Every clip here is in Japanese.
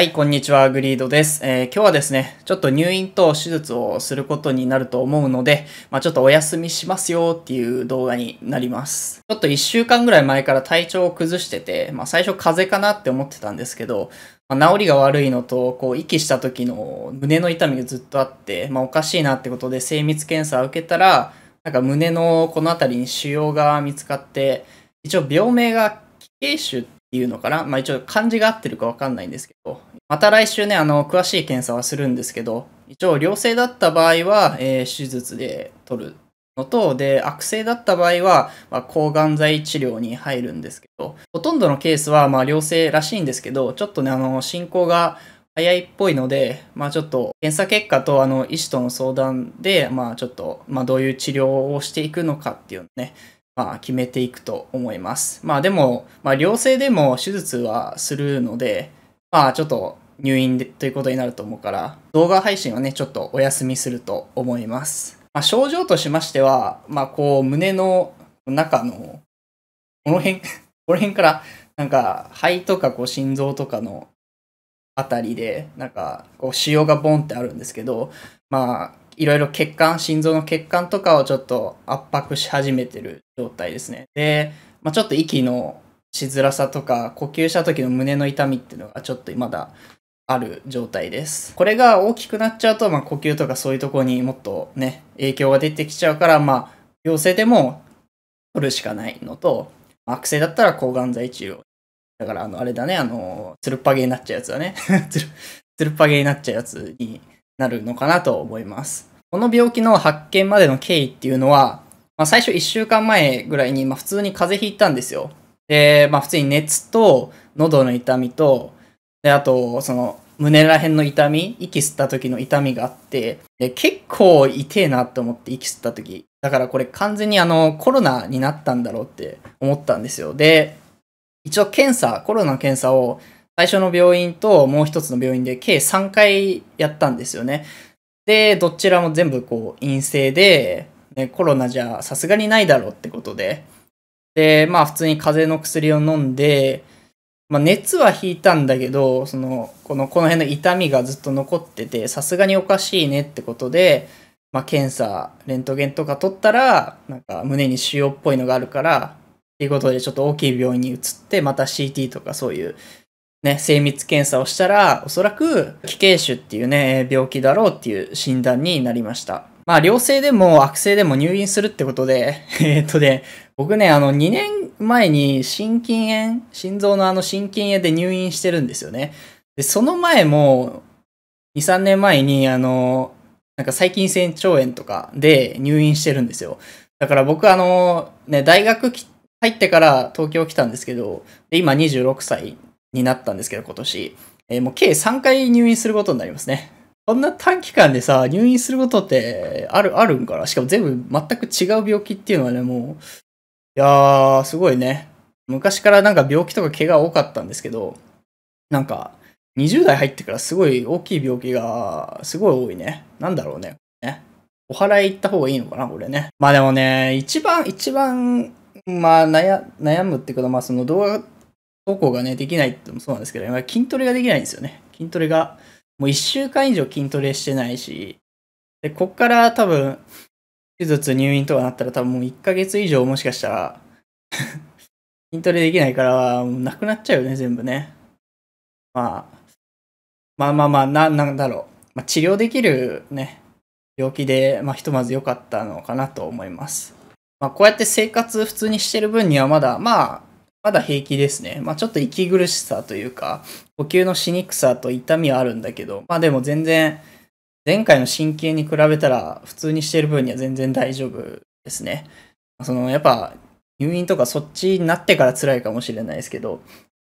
はい、こんにちは、グリードです、えー、今日はですね、ちょっと入院と手術をすることになると思うので、まあ、ちょっとお休みしますよっていう動画になります。ちょっと1週間ぐらい前から体調を崩してて、まあ、最初風邪かなって思ってたんですけど、まあ、治りが悪いのと、こう、息した時の胸の痛みがずっとあって、まあ、おかしいなってことで精密検査を受けたら、なんか胸のこの辺りに腫瘍が見つかって、一応病名が、気形腫っていうのかなまあ一応漢字が合ってるかわかんないんですけど、また来週ね、あの、詳しい検査はするんですけど、一応、良性だった場合は、えー、手術で取るのと、で、悪性だった場合は、まあ、抗がん剤治療に入るんですけど、ほとんどのケースは、まあ、良性らしいんですけど、ちょっとね、あの、進行が早いっぽいので、まあ、ちょっと、検査結果と、あの、医師との相談で、まあ、ちょっと、まあ、どういう治療をしていくのかっていうのね、まあ、決めていくと思います。まあ、でも、まあ、良性でも手術はするので、まあ、ちょっと、入院でということになると思うから、動画配信はね、ちょっとお休みすると思います。まあ、症状としましては、まあ、こう、胸の中の、この辺、この辺から、なんか、肺とかこう心臓とかのあたりで、なんか、こう、腫瘍がボンってあるんですけど、まあ、いろいろ血管、心臓の血管とかをちょっと圧迫し始めてる状態ですね。で、まあ、ちょっと息のしづらさとか、呼吸した時の胸の痛みっていうのがちょっとまだある状態です。これが大きくなっちゃうと、まあ、呼吸とかそういうとこにもっとね、影響が出てきちゃうから、まあ、陽性でも取るしかないのと、悪性だったら抗がん剤治療。だから、あの、あれだね、あの、つるっぱげになっちゃうやつだね。つる、つるっぱげになっちゃうやつになるのかなと思います。この病気の発見までの経緯っていうのは、まあ、最初1週間前ぐらいに、まあ、普通に風邪ひいたんですよ。で、まあ、普通に熱と、喉の痛みと、で、あと、その、胸ら辺の痛み、息吸った時の痛みがあって、で、結構痛えなと思って息吸った時。だからこれ完全にあの、コロナになったんだろうって思ったんですよ。で、一応検査、コロナの検査を最初の病院ともう一つの病院で計3回やったんですよね。で、どちらも全部こう陰性で、コロナじゃさすがにないだろうってことで。で、まあ普通に風邪の薬を飲んで、まあ、熱は引いたんだけどそのこのこの辺の痛みがずっと残っててさすがにおかしいねってことで、まあ、検査レントゲンとか取ったらなんか胸に腫瘍っぽいのがあるからっていうことでちょっと大きい病院に移ってまた CT とかそういうね、精密検査をしたら、おそらく、奇形腫っていうね、病気だろうっていう診断になりました。まあ、良性でも悪性でも入院するってことで、えっとね、僕ね、あの、2年前に心筋炎、心臓のあの心筋炎で入院してるんですよね。で、その前も、2、3年前に、あの、なんか細菌性腸炎とかで入院してるんですよ。だから僕あの、ね、大学入ってから東京来たんですけど、で今26歳になったんですけど、今年。えー、もう計3回入院することになりますね。こんな短期間でさ、入院することってある、あるんから。しかも全部全く違う病気っていうのはね、もう、いやー、すごいね。昔からなんか病気とか怪我多かったんですけど、なんか、20代入ってからすごい大きい病気がすごい多いね。なんだろうね。ねお祓い行った方がいいのかな、これね。まあでもね、一番、一番、まあ悩悩むっていうか、まあその動画投稿がね、できないってのもそうなんですけど、筋トレができないんですよね。筋トレが。もう1週間以上筋トレしてないし、で、こっから多分、手術入院とかなったら多分もう1ヶ月以上もしかしたら 筋トレできないから、もうなくなっちゃうよね、全部ね。まあ、まあまあまあ、な、なんだろう。まあ、治療できるね、病気で、まあ、ひとまず良かったのかなと思います。まあ、こうやって生活普通にしてる分にはまだ、まあ、まだ平気ですね。まあちょっと息苦しさというか、呼吸のしにくさと痛みはあるんだけど、まあでも全然、前回の神経に比べたら、普通にしてる分には全然大丈夫ですね。その、やっぱ、入院とかそっちになってから辛いかもしれないですけど、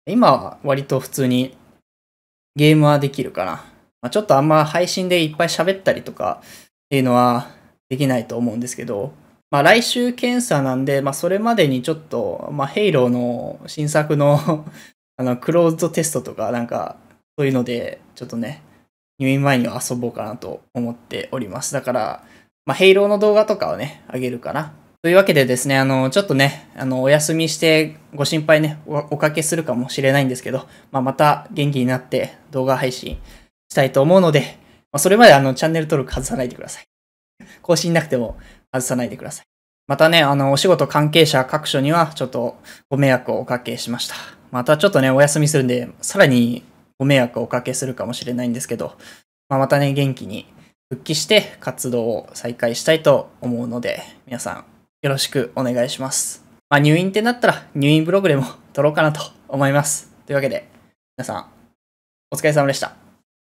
今は割と普通にゲームはできるかな。まあ、ちょっとあんま配信でいっぱい喋ったりとかっていうのはできないと思うんですけど、まあ、来週検査なんで、まあ、それまでにちょっと、まあ、ヘイローの新作の あの、クローズドテストとか、なんか、そういうので、ちょっとね、入院前には遊ぼうかなと思っております。だから、まあ、ヘイローの動画とかをね、あげるかな。というわけでですね、あの、ちょっとね、あの、お休みして、ご心配ねお、かけするかもしれないんですけど、まあ、また元気になって動画配信したいと思うので、まあ、それまであの、チャンネル登録外さないでください。更新なくても外さないでください。またね、あの、お仕事関係者各所には、ちょっとご迷惑をおかけしました。またちょっとね、お休みするんで、さらにご迷惑をおかけするかもしれないんですけど、まあ、またね、元気に復帰して活動を再開したいと思うので、皆さんよろしくお願いします。まあ、入院ってなったら入院ブログでも撮ろうかなと思います。というわけで、皆さんお疲れ様でした。